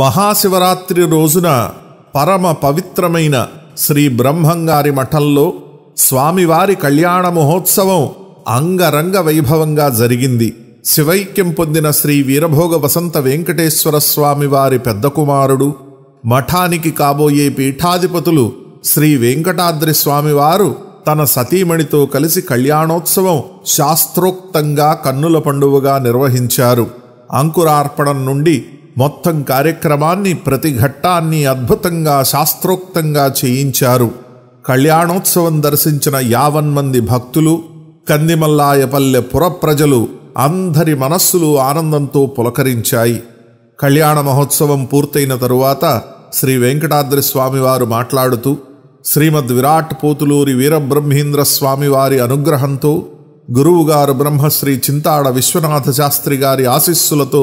మహాశివరాత్రి రోజున పరమ పవిత్రమైన శ్రీ బ్రహ్మంగారి మఠంలో స్వామివారి కళ్యాణ మహోత్సవం అంగరంగ వైభవంగా జరిగింది శివైక్యం పొందిన శ్రీ వీరభోగ వసంత వెంకటేశ్వర స్వామివారి పెద్ద కుమారుడు మఠానికి కాబోయే పీఠాధిపతులు శ్రీ వెంకటాద్రి స్వామివారు తన సతీమణితో కలిసి కళ్యాణోత్సవం శాస్త్రోక్తంగా కన్నుల పండువగా నిర్వహించారు అంకురార్పణం నుండి మొత్తం కార్యక్రమాన్ని ప్రతి ఘట్టాన్ని అద్భుతంగా శాస్త్రోక్తంగా చేయించారు కళ్యాణోత్సవం దర్శించిన యావన్ మంది భక్తులు కందిమల్లాయపల్లె పురప్రజలు అందరి మనస్సులు ఆనందంతో పులకరించాయి కళ్యాణ మహోత్సవం పూర్తయిన తరువాత శ్రీ వెంకటాద్రి స్వామివారు మాట్లాడుతూ శ్రీమద్ విరాట్ పోతులూరి వీరబ్రహ్మీంద్ర స్వామివారి అనుగ్రహంతో గురువుగారు బ్రహ్మశ్రీ చింతాడ విశ్వనాథ శాస్త్రి గారి ఆశీస్సులతో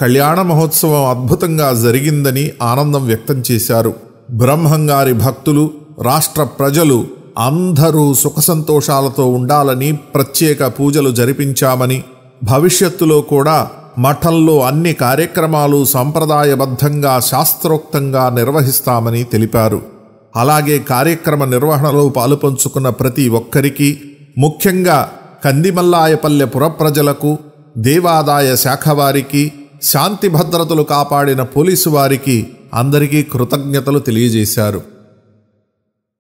కళ్యాణ మహోత్సవం అద్భుతంగా జరిగిందని ఆనందం వ్యక్తం చేశారు బ్రహ్మంగారి భక్తులు రాష్ట్ర ప్రజలు అందరూ సుఖసంతోషాలతో ఉండాలని ప్రత్యేక పూజలు జరిపించామని భవిష్యత్తులో కూడా మఠంలో అన్ని కార్యక్రమాలు సంప్రదాయబద్ధంగా శాస్త్రోక్తంగా నిర్వహిస్తామని తెలిపారు అలాగే కార్యక్రమ నిర్వహణలో పాలుపంచుకున్న ప్రతి ఒక్కరికి ముఖ్యంగా కందిమల్లాయపల్లె పురప్రజలకు దేవాదాయ శాఖ వారికి శాంతి భద్రతలు కాపాడిన పోలీసు వారికి అందరికీ కృతజ్ఞతలు తెలియజేశారు